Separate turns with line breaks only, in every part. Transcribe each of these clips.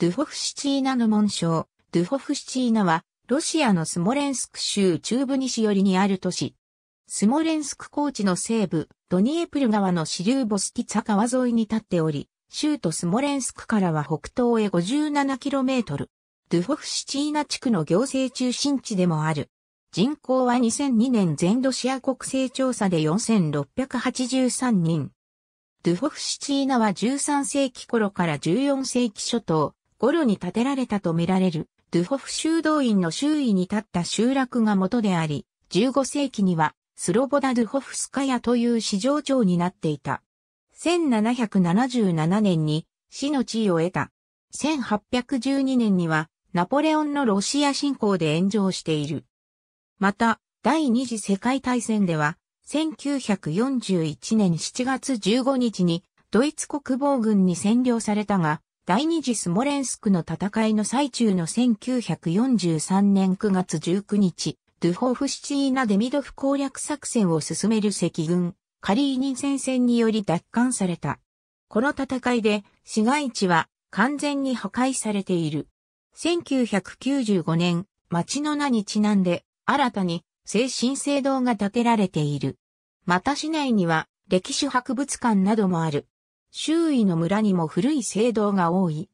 ドゥホフシチーナ
の紋章。ドゥホフシチーナは、ロシアのスモレンスク州中部西寄りにある都市。スモレンスク高地の西部、ドニエプル川の支流ボスティツァ川沿いに立っており、州都スモレンスクからは北東へ 57km。ドゥホフシチーナ地区の行政中心地でもある。人口は2002年全ロシア国勢調査で4683人。ドゥホフシチーナは13世紀頃から14世紀初頭、頃に建てられたとみられる、ドゥホフ修道院の周囲に立った集落が元であり、15世紀には、スロボダ・ドゥホフスカヤという市場長になっていた。1777年に死の地位を得た。1812年にはナポレオンのロシア侵攻で炎上している。また、第二次世界大戦では、1941年7月15日にドイツ国防軍に占領されたが、第二次スモレンスクの戦いの最中の1943年9月19日、ドゥホフシチーナ・デミドフ攻略作戦を進める赤軍、カリーニ戦線により奪還された。この戦いで市街地は完全に破壊されている。1995年、町の名にちなんで新たに精神聖堂が建てられている。また市内には歴史博物館などもある。周囲の村にも古い聖堂が多い。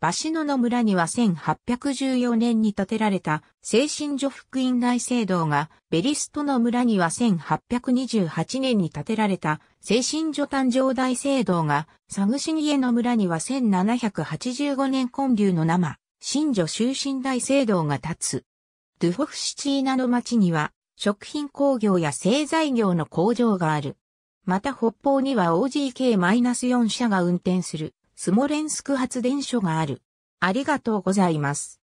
バシノの村には1814年に建てられた精神所福音大聖堂が、ベリストの村には1828年に建てられた精神所誕生大聖堂が、サグシニエの村には1785年建立の生、新女終身大聖堂が立つ。ドゥホフシチーナの町には、食品工業や製材業の工場がある。また北方には OGK-4 社が運転するスモレンスク発電所がある。ありがとうご
ざいます。